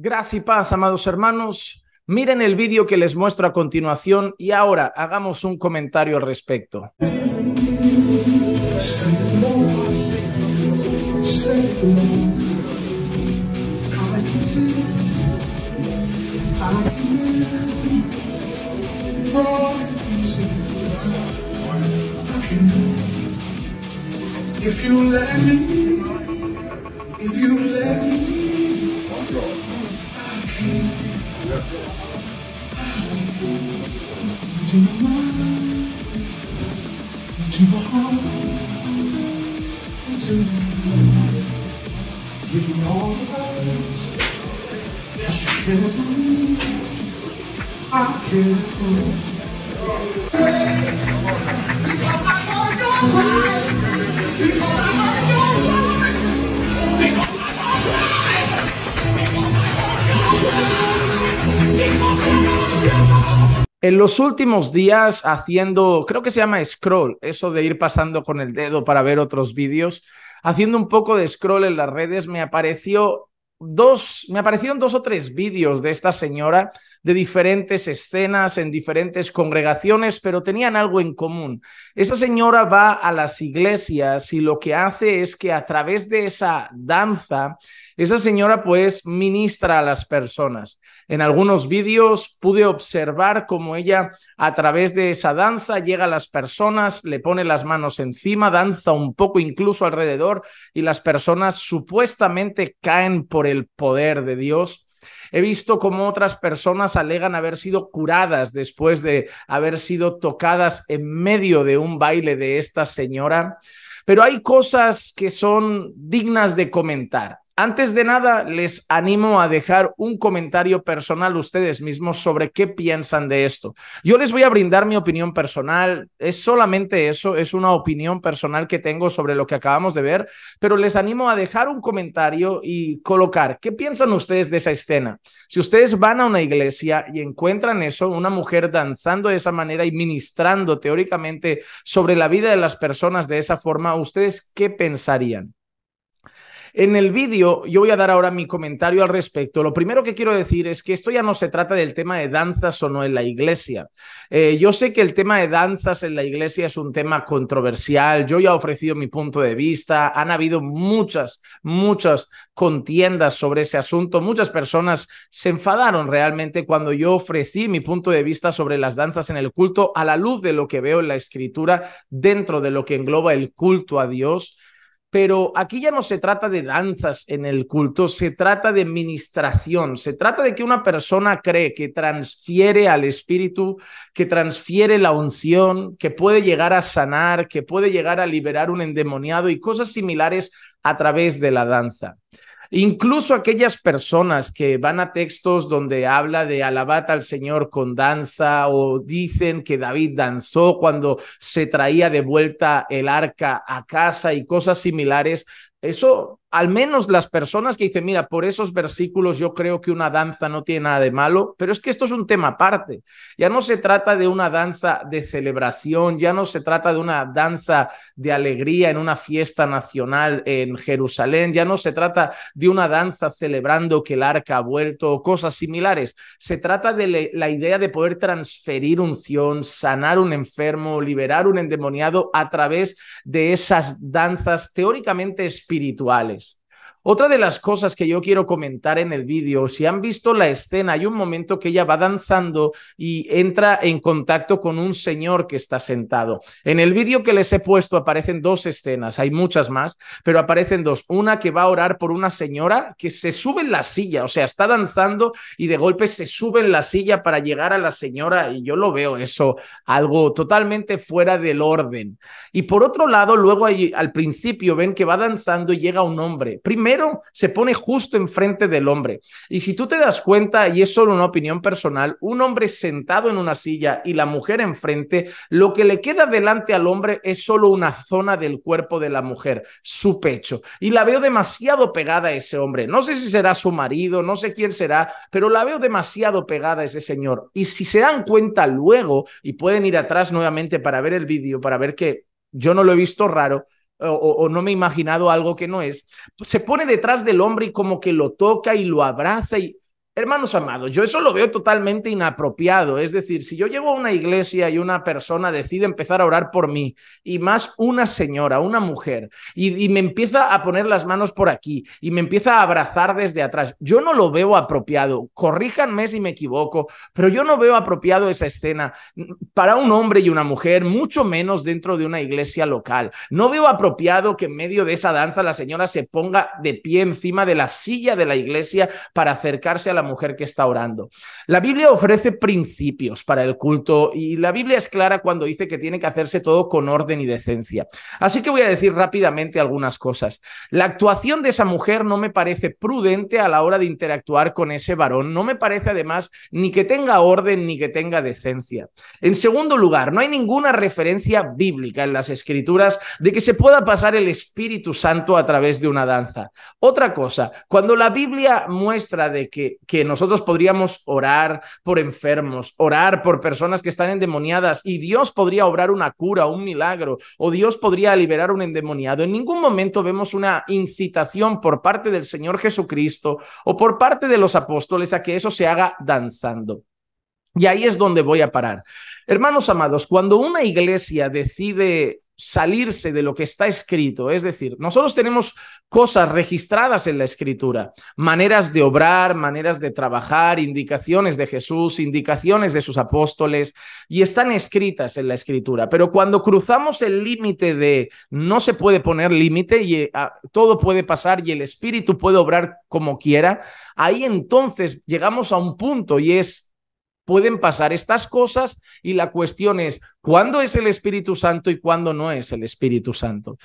Gracias y paz, amados hermanos. Miren el vídeo que les muestro a continuación y ahora hagamos un comentario al respecto. If you let me, if you let me, I can. Into my mind, into my heart, into me. Give me all the rights that you care for me. I care for you. Because I know you're En los últimos días haciendo, creo que se llama scroll, eso de ir pasando con el dedo para ver otros vídeos, haciendo un poco de scroll en las redes, me apareció dos, me aparecieron dos o tres vídeos de esta señora de diferentes escenas en diferentes congregaciones, pero tenían algo en común. Esa señora va a las iglesias y lo que hace es que a través de esa danza, esa señora pues ministra a las personas. En algunos vídeos pude observar cómo ella a través de esa danza llega a las personas, le pone las manos encima, danza un poco incluso alrededor y las personas supuestamente caen por el poder de Dios. He visto cómo otras personas alegan haber sido curadas después de haber sido tocadas en medio de un baile de esta señora. Pero hay cosas que son dignas de comentar. Antes de nada, les animo a dejar un comentario personal ustedes mismos sobre qué piensan de esto. Yo les voy a brindar mi opinión personal, es solamente eso, es una opinión personal que tengo sobre lo que acabamos de ver, pero les animo a dejar un comentario y colocar qué piensan ustedes de esa escena. Si ustedes van a una iglesia y encuentran eso, una mujer danzando de esa manera y ministrando teóricamente sobre la vida de las personas de esa forma, ¿ustedes qué pensarían? En el vídeo yo voy a dar ahora mi comentario al respecto. Lo primero que quiero decir es que esto ya no se trata del tema de danzas o no en la iglesia. Eh, yo sé que el tema de danzas en la iglesia es un tema controversial. Yo ya he ofrecido mi punto de vista. Han habido muchas, muchas contiendas sobre ese asunto. Muchas personas se enfadaron realmente cuando yo ofrecí mi punto de vista sobre las danzas en el culto a la luz de lo que veo en la escritura dentro de lo que engloba el culto a Dios. Pero aquí ya no se trata de danzas en el culto, se trata de ministración, se trata de que una persona cree que transfiere al Espíritu, que transfiere la unción, que puede llegar a sanar, que puede llegar a liberar un endemoniado y cosas similares a través de la danza. Incluso aquellas personas que van a textos donde habla de alabata al Señor con danza o dicen que David danzó cuando se traía de vuelta el arca a casa y cosas similares, eso, al menos las personas que dicen, mira, por esos versículos yo creo que una danza no tiene nada de malo, pero es que esto es un tema aparte. Ya no se trata de una danza de celebración, ya no se trata de una danza de alegría en una fiesta nacional en Jerusalén, ya no se trata de una danza celebrando que el arca ha vuelto o cosas similares. Se trata de la idea de poder transferir unción, sanar un enfermo, liberar un endemoniado a través de esas danzas teóricamente específicas espirituales. Otra de las cosas que yo quiero comentar en el vídeo, si han visto la escena, hay un momento que ella va danzando y entra en contacto con un señor que está sentado. En el vídeo que les he puesto aparecen dos escenas, hay muchas más, pero aparecen dos. Una que va a orar por una señora que se sube en la silla, o sea, está danzando y de golpe se sube en la silla para llegar a la señora y yo lo veo eso algo totalmente fuera del orden. Y por otro lado, luego al principio ven que va danzando y llega un hombre. Primero, se pone justo enfrente del hombre. Y si tú te das cuenta, y es solo una opinión personal, un hombre sentado en una silla y la mujer enfrente, lo que le queda delante al hombre es solo una zona del cuerpo de la mujer, su pecho. Y la veo demasiado pegada a ese hombre. No sé si será su marido, no sé quién será, pero la veo demasiado pegada a ese señor. Y si se dan cuenta luego, y pueden ir atrás nuevamente para ver el vídeo, para ver que yo no lo he visto raro, o, no me he imaginado algo que no es, pues, se pone detrás del hombre y como que lo toca y lo abraza y Hermanos amados, yo eso lo veo totalmente inapropiado. Es decir, si yo llego a una iglesia y una persona decide empezar a orar por mí, y más una señora, una mujer, y, me empieza a poner las manos por aquí, y me empieza a abrazar desde atrás, yo no lo veo apropiado. Corríjanme si me equivoco, pero yo no veo apropiado esa escena para un hombre y una mujer, mucho menos dentro de una iglesia local. No veo apropiado que en medio de esa danza la señora se ponga de pie encima de la silla de la iglesia para acercarse a la mujer que está orando. La Biblia ofrece principios para el culto y la Biblia es clara cuando dice que tiene que hacerse todo con orden y decencia. Así que voy a decir rápidamente algunas cosas. La actuación de esa mujer no me parece prudente a la hora de interactuar con ese varón. No me parece además ni que tenga orden ni que tenga decencia. En segundo lugar, no hay ninguna referencia bíblica en las escrituras de que se pueda pasar el Espíritu Santo a través de una danza. Otra cosa, cuando la Biblia muestra de que que nosotros podríamos orar por enfermos, orar por personas que están endemoniadas y Dios podría obrar una cura, un milagro, o Dios podría liberar un endemoniado. En ningún momento vemos una incitación por parte del Señor Jesucristo o por parte de los apóstoles a que eso se haga danzando. Y ahí es donde voy a parar. Hermanos amados, cuando una iglesia decide salirse de lo que está escrito. Es decir, nosotros tenemos cosas registradas en la escritura, maneras de obrar, maneras de trabajar, indicaciones de Jesús, indicaciones de sus apóstoles, y están escritas en la escritura. Pero cuando cruzamos el límite de no se puede poner límite y ah, todo puede pasar y el espíritu puede obrar como quiera, ahí entonces llegamos a un punto y es pueden pasar estas cosas y la cuestión es cuándo es el Espíritu Santo y cuándo no es el Espíritu Santo.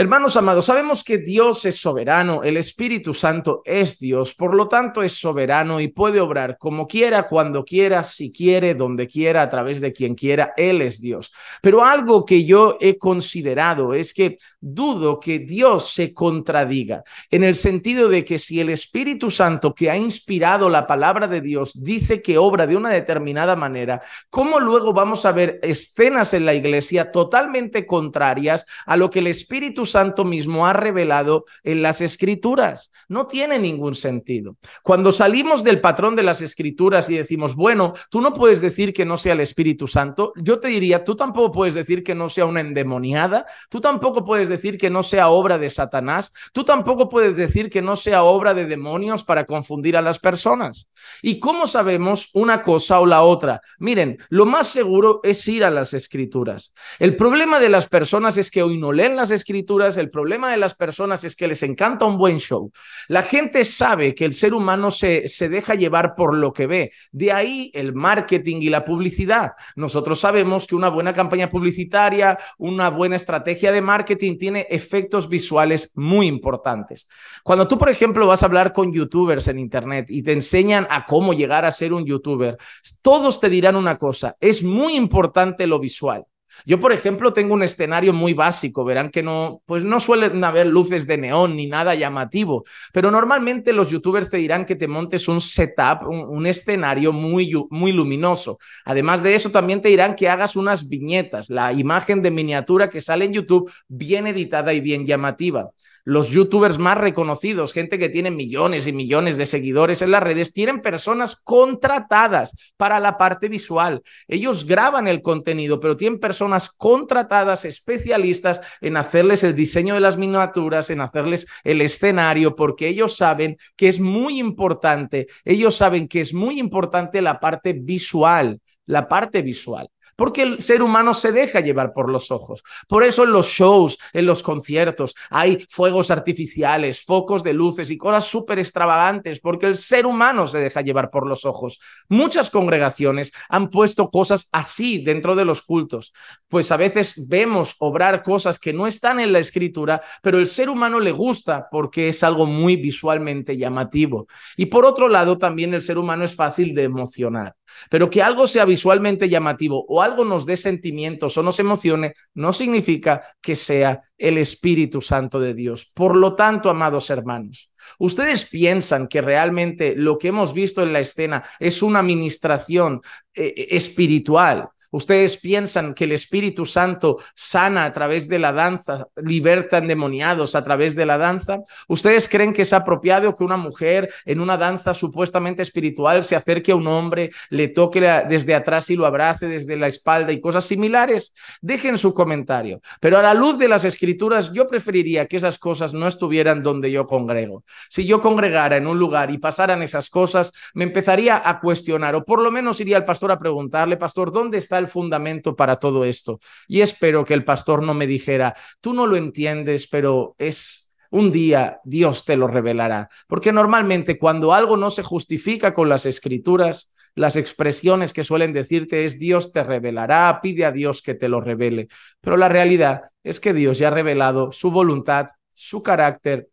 Hermanos amados, sabemos que Dios es soberano, el Espíritu Santo es Dios, por lo tanto es soberano y puede obrar como quiera, cuando quiera, si quiere, donde quiera, a través de quien quiera, Él es Dios. Pero algo que yo he considerado es que dudo que Dios se contradiga, en el sentido de que si el Espíritu Santo que ha inspirado la palabra de Dios dice que obra de una determinada manera, ¿cómo luego vamos a ver escenas en la iglesia totalmente contrarias a lo que el Espíritu Santo mismo ha revelado en las escrituras. No tiene ningún sentido. Cuando salimos del patrón de las escrituras y decimos, bueno, tú no puedes decir que no sea el Espíritu Santo, yo te diría, tú tampoco puedes decir que no sea una endemoniada, tú tampoco puedes decir que no sea obra de Satanás, tú tampoco puedes decir que no sea obra de demonios para confundir a las personas. ¿Y cómo sabemos una cosa o la otra? Miren, lo más seguro es ir a las escrituras. El problema de las personas es que hoy no leen las escrituras, el problema de las personas es que les encanta un buen show. La gente sabe que el ser humano se, se deja llevar por lo que ve. De ahí el marketing y la publicidad. Nosotros sabemos que una buena campaña publicitaria, una buena estrategia de marketing tiene efectos visuales muy importantes. Cuando tú, por ejemplo, vas a hablar con youtubers en Internet y te enseñan a cómo llegar a ser un youtuber, todos te dirán una cosa, es muy importante lo visual. Yo, por ejemplo, tengo un escenario muy básico, verán que no, pues no suelen haber luces de neón ni nada llamativo, pero normalmente los youtubers te dirán que te montes un setup, un, un, escenario muy, muy luminoso. Además de eso, también te dirán que hagas unas viñetas, la imagen de miniatura que sale en YouTube bien editada y bien llamativa los youtubers más reconocidos, gente que tiene millones y millones de seguidores en las redes, tienen personas contratadas para la parte visual. Ellos graban el contenido, pero tienen personas contratadas, especialistas en hacerles el diseño de las miniaturas, en hacerles el escenario, porque ellos saben que es muy importante, ellos saben que es muy importante la parte visual, la parte visual porque el ser humano se deja llevar por los ojos. Por eso en los shows, en los conciertos, hay fuegos artificiales, focos de luces y cosas súper extravagantes, porque el ser humano se deja llevar por los ojos. Muchas congregaciones han puesto cosas así dentro de los cultos, pues a veces vemos obrar cosas que no están en la escritura, pero el ser humano le gusta porque es algo muy visualmente llamativo. Y por otro lado, también el ser humano es fácil de emocionar. Pero que algo sea visualmente llamativo o algo nos dé sentimientos o nos emocione, no significa que sea el Espíritu Santo de Dios. Por lo tanto, amados hermanos, ¿ustedes piensan que realmente lo que hemos visto en la escena es una ministración eh, espiritual Ustedes piensan que el Espíritu Santo sana a través de la danza, liberta endemoniados a través de la danza. Ustedes creen que es apropiado que una mujer en una danza supuestamente espiritual se acerque a un hombre, le toque desde atrás y lo abrace desde la espalda y cosas similares. Dejen su comentario. Pero a la luz de las escrituras, yo preferiría que esas cosas no estuvieran donde yo congrego. Si yo congregara en un lugar y pasaran esas cosas, me empezaría a cuestionar o por lo menos iría al pastor a preguntarle, pastor, ¿dónde está el fundamento para todo esto. Y espero que el pastor no me dijera, tú no lo entiendes, pero es un día Dios te lo revelará. Porque normalmente cuando algo no se justifica con las escrituras, las expresiones que suelen decirte es Dios te revelará, pide a Dios que te lo revele. Pero la realidad es que Dios ya ha revelado su voluntad, su carácter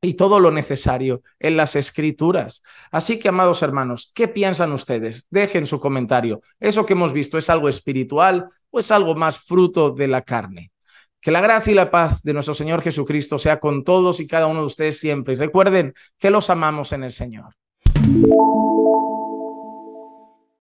y todo lo necesario en las escrituras. Así que, amados hermanos, ¿qué piensan ustedes? Dejen su comentario. ¿Eso que hemos visto es algo espiritual o es algo más fruto de la carne? Que la gracia y la paz de nuestro Señor Jesucristo sea con todos y cada uno de ustedes siempre. Y recuerden que los amamos en el Señor.